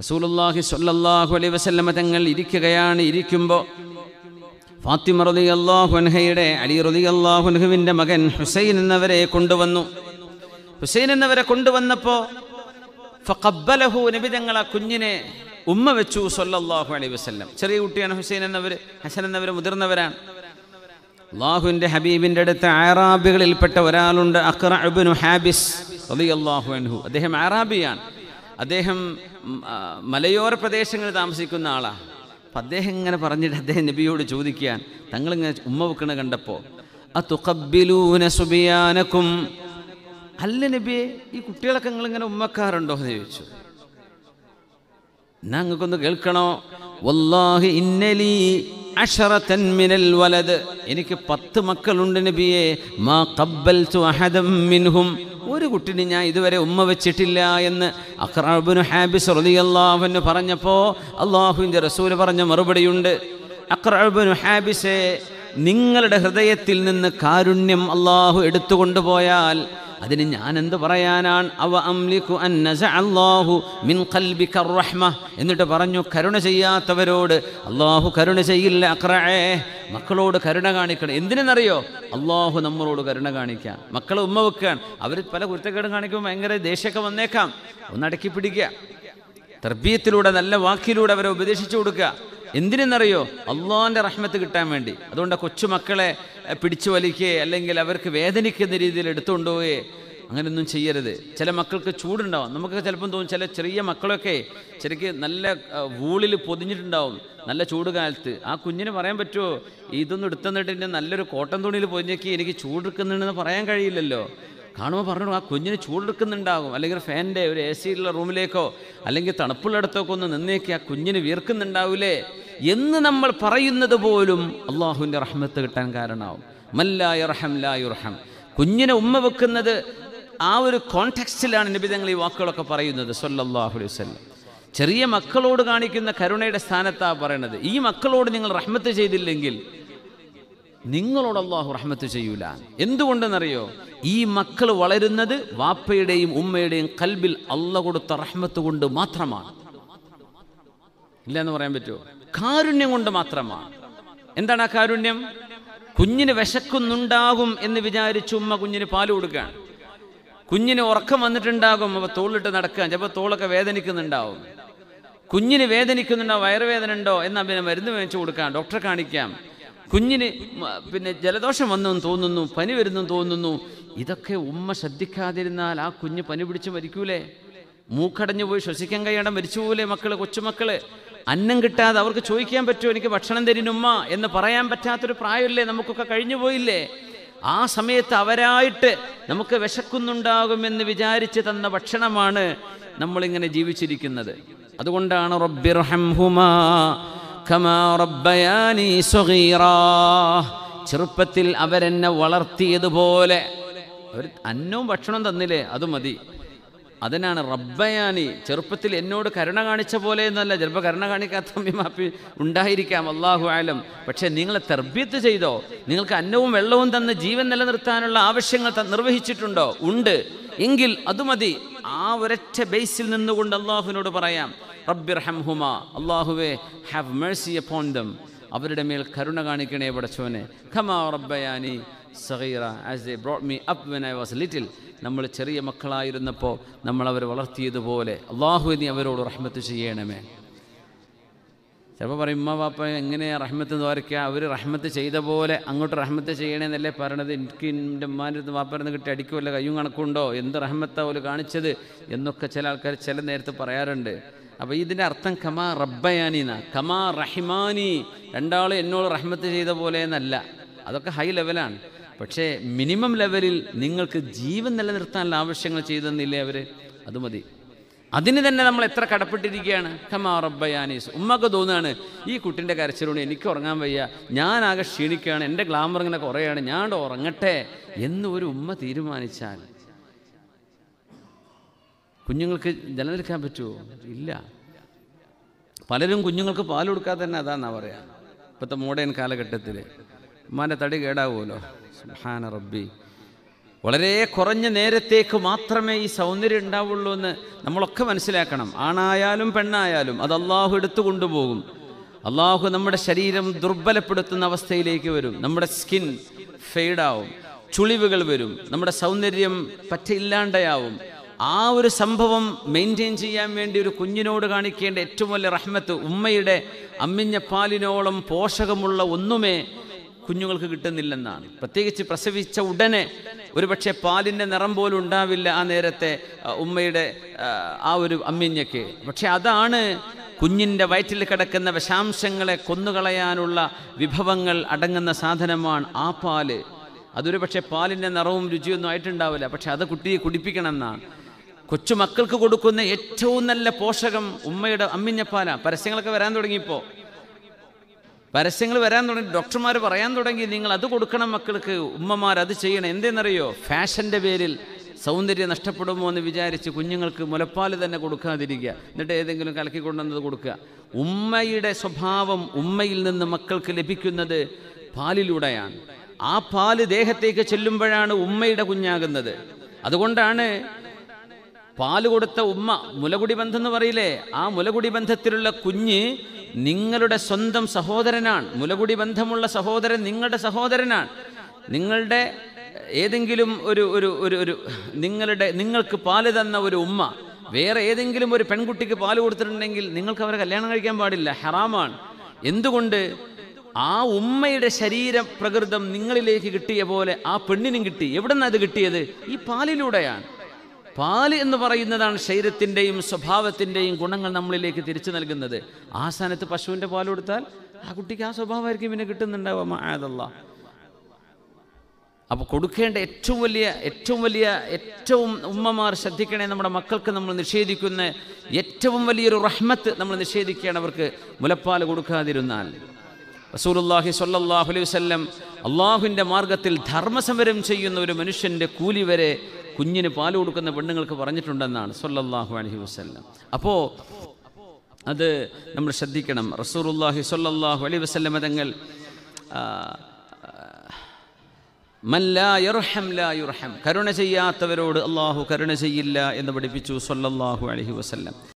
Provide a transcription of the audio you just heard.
റസൂലുല്ലാഹി സ്വല്ലല്ലാഹു അലൈഹി വസല്ലമ തങ്ങൾ ഇരിക്കുകയാണ് ഇരിക്കുമ്പോൾ ഫാത്തിമ റളിയല്ലാഹു അൻഹയുടെ അലി റളിയല്ലാഹു അൻഹുവിന്റെ മകൻ ഹുസൈൻ എന്നവരെ കൊണ്ടുവന്നു ഹുസൈൻ എന്നവരെ കൊണ്ടുവന്നപ്പോൾ ഫഖബ്ബലഹു നബി തങ്ങൾ ആ കുഞ്ഞിനെ ഉമ്മ വെച്ചു സൊല്ലാഹു അലൈഹി വസല്ലം ചെറിയ കുട്ടിയാണ് ഹുസൈൻ എന്നവർ ഹസൻ എന്നവർ മുതിർന്നവരാണ് അള്ളാഹുവിൻ്റെ ഹബീബിൻ്റെ അടുത്ത് ആറാബികളിൽപ്പെട്ട ഒരാളുണ്ട് ഇബ്നു ഹാബിസ് റളിയല്ലാഹു അള്ളാഹു അൻഹു അദ്ദേഹം ആറാബിയാണ് അദ്ദേഹം മലയോര പ്രദേശങ്ങളിൽ താമസിക്കുന്ന ആളാണ് അപ്പം അദ്ദേഹം ഇങ്ങനെ പറഞ്ഞിട്ട് അദ്ദേഹം നബിയോട് ചോദിക്കാൻ തങ്ങളിങ്ങനെ ഉമ്മ വെക്കണ കണ്ടപ്പോൾ ആ തുക്കബിലൂന സുബിയാനക്കും അല്ല നബിയെ ഈ കുട്ടികളൊക്കെ നിങ്ങളിങ്ങനെ ഇങ്ങനെ ഉമ്മക്കാറുണ്ടോ എന്ന് ചോദിച്ചു എന്നാ നിങ്ങൾക്കൊന്ന് കേൾക്കണോ വല്ലാഹി ഇന്നലി മിനൽ എനിക്ക് പത്ത് മക്കളുണ്ട് നബിയെ മാ കബ്ബൽ ഒരു കുട്ടിനെ ഞാൻ ഇതുവരെ ഉമ്മ വെച്ചിട്ടില്ല എന്ന് അക്രാബുന് ഹാബിസ് റതിയല്ലാഹുവിന് പറഞ്ഞപ്പോൾ അള്ളാഹുവിൻ്റെ റസൂൽ പറഞ്ഞ മറുപടിയുണ്ട് അക്രാബുന് ഹാബിസെ നിങ്ങളുടെ ഹൃദയത്തിൽ നിന്ന് കാരുണ്യം അള്ളാഹു എടുത്തുകൊണ്ടുപോയാൽ അതിന് ഞാൻ എന്ത് പറയാനാണ് അവ അംലിഖു അല്ലാഹു മിൻ ഖൽബിക റഹ്മ എന്നിട്ട് പറഞ്ഞു കരുണ ചെയ്യാത്തവരോട് അള്ളാഹു കരുണ ചെയ്യില്ല അക്രേ മക്കളോട് കരുണ കാണിക്കണം എന്തിനെന്നറിയോ അള്ളാഹു നമ്മളോട് കരുണ കാണിക്കാം മക്കളെ ഉമ്മ വെക്കുകയാണ് അവർ പല കുറ്റക്കേടും കാണിക്കുമ്പോൾ ഭയങ്കര ദേഷ്യമൊക്കെ വന്നേക്കാം ഒന്നടക്കി പിടിക്കുക തർബീയത്തിലൂടെ നല്ല വാക്കിലൂടെ അവരെ ഉപദേശിച്ചു കൊടുക്കുക എന്തിനെന്നറിയോ അള്ളാഹിൻ്റെ റഹ്മത്ത് കിട്ടാൻ വേണ്ടി അതുകൊണ്ട് കൊച്ചുമക്കളെ പിടിച്ചു വലിക്കുകയെ അല്ലെങ്കിൽ അവർക്ക് വേദനിക്കുന്ന രീതിയിൽ എടുത്തുകൊണ്ടുപോയേ അങ്ങനെയൊന്നും ചെയ്യരുത് ചില മക്കൾക്ക് ചൂടുണ്ടാവും നമുക്ക് ചിലപ്പം തോന്നും ചില ചെറിയ മക്കളൊക്കെ ശരിക്ക് നല്ല വൂളിൽ പൊതിഞ്ഞിട്ടുണ്ടാവും നല്ല ചൂട് കാലത്ത് ആ കുഞ്ഞിന് പറയാൻ പറ്റുമോ ഇതൊന്നും എൻ്റെ നല്ലൊരു കോട്ടൻ തുണിയിൽ പൊതിഞ്ഞേക്ക് എനിക്ക് ചൂടെടുക്കുന്നുണ്ടെന്ന് പറയാൻ കഴിയില്ലല്ലോ കാണുമ്പോൾ പറഞ്ഞു ആ കുഞ്ഞിന് ചൂടെടുക്കുന്നുണ്ടാകും അല്ലെങ്കിൽ ഫാനിൻ്റെ ഒരു എ സിയിലുള്ള റൂമിലേക്കോ അല്ലെങ്കിൽ തണുപ്പുള്ളിടത്തേക്കോ ഒന്ന് നിന്നേക്കി ആ കുഞ്ഞിന് വീർക്കുന്നുണ്ടാവില്ലേ എന്ന് നമ്മൾ പറയുന്നത് പോലും അള്ളാഹുവിൻ്റെ റഹ്മത്ത് കിട്ടാൻ കാരണമാവും മല്ലായുറഹം ലായുറഹം കുഞ്ഞിനെ ഉമ്മ വെക്കുന്നത് ആ ഒരു കോൺടെക്സ്റ്റിലാണ് നിബിതങ്ങൾ ഈ വാക്കുകളൊക്കെ പറയുന്നത് സൊല്ലാഹു അലൈവല്ലം ചെറിയ മക്കളോട് കാണിക്കുന്ന കരുണയുടെ സ്ഥാനത്താണ് പറയണത് ഈ മക്കളോട് നിങ്ങൾ റഹ്മത്ത് ചെയ്തില്ലെങ്കിൽ നിങ്ങളോട് അള്ളാഹു റഹ്മത്ത് ചെയ്യൂല എന്തുകൊണ്ടെന്നറിയോ ഈ മക്കൾ വളരുന്നത് വാപ്പയുടെയും ഉമ്മയുടെയും കൽബിൽ അള്ള കൊടുത്ത റഹ്മത്ത് കൊണ്ട് മാത്രമാണ് ഇല്ല എന്ന് പറയാൻ പറ്റുമോ കാരുണ്യം കൊണ്ട് മാത്രമാണ് എന്താണ് ആ കാരുണ്യം കുഞ്ഞിന് വിശക്കുന്നുണ്ടാകും എന്ന് വിചാരിച്ച് ഉമ്മ കുഞ്ഞിന് പാല് കൊടുക്കുകയാണ് കുഞ്ഞിന് ഉറക്കം വന്നിട്ടുണ്ടാകും അപ്പൊ തോളിട്ട് നടക്കുക ചിലപ്പോൾ തോളൊക്കെ വേദനിക്കുന്നുണ്ടാവും കുഞ്ഞിന് വേദനിക്കുന്നുണ്ടോ വയറുവേദന ഉണ്ടോ എന്നാൽ പിന്നെ മരുന്ന് മേടിച്ചു കൊടുക്കാം ഡോക്ടറെ കാണിക്കാം കുഞ്ഞിന് പിന്നെ ജലദോഷം വന്നെന്ന് തോന്നുന്നു പനി വരുന്നു തോന്നുന്നു ഇതൊക്കെ ഉമ്മ ശ്രദ്ധിക്കാതിരുന്നാൽ ആ കുഞ്ഞ് പനി പിടിച്ച് മരിക്കൂലേ മൂക്കടഞ്ഞു പോയി ശ്വസിക്കാൻ കഴിയാണ്ട് മരിച്ചുപോലെ മക്കള് കൊച്ചുമക്കള് അന്നം കിട്ടാതെ അവർക്ക് ചോദിക്കാൻ പറ്റുമോ എനിക്ക് ഭക്ഷണം തരിനുമ്മ എന്ന് പറയാൻ പറ്റാത്തൊരു പ്രായമല്ലേ നമുക്കൊക്കെ കഴിഞ്ഞു പോയില്ലേ ആ സമയത്ത് അവരായിട്ട് നമുക്ക് വിശക്കുന്നുണ്ടാകുമെന്ന് വിചാരിച്ച് തന്ന ഭക്ഷണമാണ് നമ്മളിങ്ങനെ ജീവിച്ചിരിക്കുന്നത് അതുകൊണ്ടാണ് ചെറുപ്പത്തിൽ അവരെന്നെ വളർത്തിയതുപോലെ അവർ അന്നവും ഭക്ഷണം തന്നില്ലേ അത് മതി അതിനാണ് റബ്ബയാനി ചെറുപ്പത്തിൽ എന്നോട് കരുണ കാണിച്ച പോലെ എന്നല്ല ചിലപ്പോൾ കരുണ കാണിക്കാത്ത അമ്മിമാപ്പി ഉണ്ടായിരിക്കാം അള്ളാഹു ആലം പക്ഷേ നിങ്ങളെ തെർബ്യത്ത് ചെയ്തോ നിങ്ങൾക്ക് അന്നവും വെള്ളവും തന്ന് ജീവൻ നിലനിർത്താനുള്ള ആവശ്യങ്ങൾ നിർവഹിച്ചിട്ടുണ്ടോ ഉണ്ട് എങ്കിൽ അത് മതി ആ ഒരൊറ്റ ബേസിൽ നിന്നുകൊണ്ട് അള്ളാഹുവിനോട് പറയാം റബ്ബിർ ഹംഹുമ അള്ളാഹുവെ ഹാവ് മേഴ്സി അപ്പോൺ ദം അവരുടെ മേൽ കരുണ കാണിക്കണേ പടച്ചോനെ ഖമാ റബ്ബയാനി സഹീറ as they brought me up when I was little നമ്മൾ ചെറിയ മക്കളായിരുന്നപ്പോൾ അവരെ വളർത്തിയതുപോലെ അള്ളാഹു നീ അവരോട് റഹ്മത്ത് ചെയ്യണമേ ചിലപ്പോൾ പറയും ഉമ്മ പാപ്പ എങ്ങനെയാണ് റഹ്മത്ത് ദ്വാരക്കുക അവർ റഹ്മത്ത് ചെയ്ത പോലെ അങ്ങോട്ട് റഹ്മത്ത് ചെയ്യണമെന്നല്ലേ പറയണത് എനിക്ക് എൻ്റെ ഉമ്മാൻ്റെ അടുത്ത് വാപ്പരന്ന് കിട്ടി അടിക്കുമല്ല കയ്യും കണക്കുണ്ടോ എന്ത് റഹ്മത്താ ഒരു കാണിച്ചത് എന്നൊക്കെ ചില ആൾക്കാർ ചില നേരത്ത് പറയാറുണ്ട് അപ്പോൾ ഇതിൻ്റെ അർത്ഥം കമാ റബ്ബയാനി എന്നാ കമാ റഹിമാനി രണ്ടാൾ എന്നോട് റഹ്മത്ത് ചെയ്ത പോലെ എന്നല്ല അതൊക്കെ ഹൈ ലെവലാണ് പക്ഷേ മിനിമം ലെവലിൽ നിങ്ങൾക്ക് ജീവൻ നിലനിർത്താനുള്ള ആവശ്യങ്ങൾ ചെയ്തെന്നില്ലേ അവര് അവർ അത് മതി അതിന് തന്നെ നമ്മൾ എത്ര കടപ്പെട്ടിരിക്കുകയാണ് ഖമാ ഉമ്മക്ക് തോന്നുകയാണ് ഈ കുട്ടിൻ്റെ കരച്ചിലൂടെ എനിക്ക് ഉറങ്ങാൻ വയ്യ ഞാൻ ആകെ ക്ഷീണിക്കുകയാണ് എൻ്റെ ഗ്ലാമർ ഇങ്ങനെ കുറയാണ് ഞാൻ ഉറങ്ങട്ടെ എന്ന് ഒരു ഉമ്മ തീരുമാനിച്ചാൽ കുഞ്ഞുങ്ങൾക്ക് നിലനിൽക്കാൻ പറ്റുമോ ഇല്ല പലരും കുഞ്ഞുങ്ങൾക്ക് പാൽ കൊടുക്കാതെ തന്നെ അതാന്നാ പറയാ ഇപ്പോഴത്തെ മോഡേൺ കാലഘട്ടത്തിൽ ഉമ്മാൻ്റെ തടി കേടാവുമല്ലോ സുഹാന റബ്ബി വളരെ കുറഞ്ഞ നേരത്തേക്ക് മാത്രമേ ഈ സൗന്ദര്യം ഉണ്ടാവുള്ളൂ എന്ന് നമ്മളൊക്കെ മനസ്സിലാക്കണം ആണായാലും പെണ്ണായാലും അത് അള്ളാഹു എടുത്തു കൊണ്ടുപോകും അള്ളാഹു നമ്മുടെ ശരീരം ദുർബലപ്പെടുത്തുന്ന അവസ്ഥയിലേക്ക് വരും നമ്മുടെ സ്കിൻ ഫെയ്ഡാവും ചുളിവുകൾ വരും നമ്മുടെ സൗന്ദര്യം പറ്റയില്ലാണ്ടയാവും ആ ഒരു സംഭവം മെയിൻറ്റെയിൻ ചെയ്യാൻ വേണ്ടി ഒരു കുഞ്ഞിനോട് കാണിക്കേണ്ട ഏറ്റവും വലിയ റഹ്മത്ത് ഉമ്മയുടെ അമ്മിഞ്ഞപ്പാലിനോളം പോഷകമുള്ള ഒന്നുമേ കുഞ്ഞുങ്ങൾക്ക് കിട്ടുന്നില്ലെന്നാണ് പ്രത്യേകിച്ച് പ്രസവിച്ച ഉടനെ ഒരുപക്ഷെ പാലിൻ്റെ നിറം പോലും ഉണ്ടാവില്ല ആ നേരത്തെ ഉമ്മയുടെ ആ ഒരു അമ്മിഞ്ഞയ്ക്ക് പക്ഷെ അതാണ് കുഞ്ഞിൻ്റെ വയറ്റിൽ കിടക്കുന്ന വിഷാംശങ്ങളെ കൊന്നുകളയാനുള്ള വിഭവങ്ങൾ അടങ്ങുന്ന സാധനമാണ് ആ പാല് അതൊരു പക്ഷേ പാലിൻ്റെ നിറവും രുചിയൊന്നും ആയിട്ടുണ്ടാവില്ല പക്ഷെ അത് കുട്ടിയെ കുടിപ്പിക്കണം എന്നാണ് കൊച്ചു കൊടുക്കുന്ന ഏറ്റവും നല്ല പോഷകം ഉമ്മയുടെ അമ്മിഞ്ഞപ്പാലാണ് പരസ്യങ്ങളൊക്കെ വരാൻ തുടങ്ങിയപ്പോൾ പരസ്യങ്ങൾ വരാൻ തുടങ്ങി ഡോക്ടർമാർ പറയാൻ തുടങ്ങി നിങ്ങൾ അത് കൊടുക്കണം മക്കൾക്ക് ഉമ്മമാർ അത് ചെയ്യണം എന്തെന്നറിയോ ഫാഷൻ്റെ പേരിൽ സൗന്ദര്യം നഷ്ടപ്പെടുമോ എന്ന് വിചാരിച്ച് കുഞ്ഞുങ്ങൾക്ക് മുലപ്പാൽ തന്നെ കൊടുക്കാതിരിക്കുക എന്നിട്ട് ഏതെങ്കിലും കലക്കി കൊണ്ടുവന്നത് കൊടുക്കുക ഉമ്മയുടെ സ്വഭാവം ഉമ്മയിൽ നിന്ന് മക്കൾക്ക് ലഭിക്കുന്നത് പാലിലൂടെയാണ് ആ പാല് ദേഹത്തേക്ക് ചെല്ലുമ്പോഴാണ് ഉമ്മയുടെ കുഞ്ഞാകുന്നത് അതുകൊണ്ടാണ് പാല് കൊടുത്ത ഉമ്മ മുലകുടി ബന്ധം എന്ന് പറയില്ലേ ആ മുലകുടി ബന്ധത്തിലുള്ള കുഞ്ഞ് നിങ്ങളുടെ സ്വന്തം സഹോദരനാണ് മുലകുടി ബന്ധമുള്ള സഹോദരൻ നിങ്ങളുടെ സഹോദരനാണ് നിങ്ങളുടെ ഏതെങ്കിലും ഒരു ഒരു ഒരു ഒരു നിങ്ങളുടെ നിങ്ങൾക്ക് പാല് തന്ന ഒരു ഉമ്മ വേറെ ഏതെങ്കിലും ഒരു പെൺകുട്ടിക്ക് പാല് കൊടുത്തിട്ടുണ്ടെങ്കിൽ നിങ്ങൾക്ക് അവരെ കല്യാണം കഴിക്കാൻ പാടില്ല ഹറാമാണ് എന്തുകൊണ്ട് ആ ഉമ്മയുടെ ശരീര പ്രകൃതം നിങ്ങളിലേക്ക് കിട്ടിയ പോലെ ആ പെണ്ണിനും കിട്ടി എവിടെ നിന്നാണ് കിട്ടിയത് ഈ പാലിലൂടെയാണ് പാല് എന്ന് പറയുന്നതാണ് ശരീരത്തിൻ്റെയും സ്വഭാവത്തിൻ്റെയും ഗുണങ്ങൾ നമ്മളിലേക്ക് തിരിച്ചു നൽകുന്നത് ആ സ്ഥാനത്ത് പശുവിൻ്റെ പാൽ കൊടുത്താൽ ആ കുട്ടിക്ക് ആ സ്വഭാവമായിരിക്കും പിന്നെ കിട്ടുന്നുണ്ടാവുക മാതല്ല അപ്പോൾ കൊടുക്കേണ്ട ഏറ്റവും വലിയ ഏറ്റവും വലിയ ഏറ്റവും ഉമ്മമാർ ശ്രദ്ധിക്കണേ നമ്മുടെ മക്കൾക്ക് നമ്മൾ നിഷേധിക്കുന്ന ഏറ്റവും വലിയൊരു റഹ്മത്ത് നമ്മൾ നിഷേധിക്കുകയാണ് അവർക്ക് മുലപ്പാൽ കൊടുക്കാതിരുന്നാൽ റസൂലുല്ലാഹി സല്ലാഹു അലൈഹി വല്ലം അള്ളാഹുവിൻ്റെ മാർഗത്തിൽ ധർമ്മസമരം ചെയ്യുന്ന ഒരു മനുഷ്യൻ്റെ കൂലി വരെ കുഞ്ഞിന് പാൽ കൊടുക്കുന്ന പെണ്ണുങ്ങൾക്ക് പറഞ്ഞിട്ടുണ്ടെന്നാണ് സൊല്ലാഹു അലഹി വസ്ല്ലം അപ്പോൾ അത് നമ്മൾ ശ്രദ്ധിക്കണം റസൂറുല്ലാഹി സൊല്ലാഹു അലൈ വസ്ല്ലം തങ്ങൾ കരുണ ചെയ്യാത്തവരോട് അള്ളാഹു കരുണ ചെയ്യില്ല എന്ന് പഠിപ്പിച്ചു സൊല്ലാഹു അലഹി വസ്ല്ലം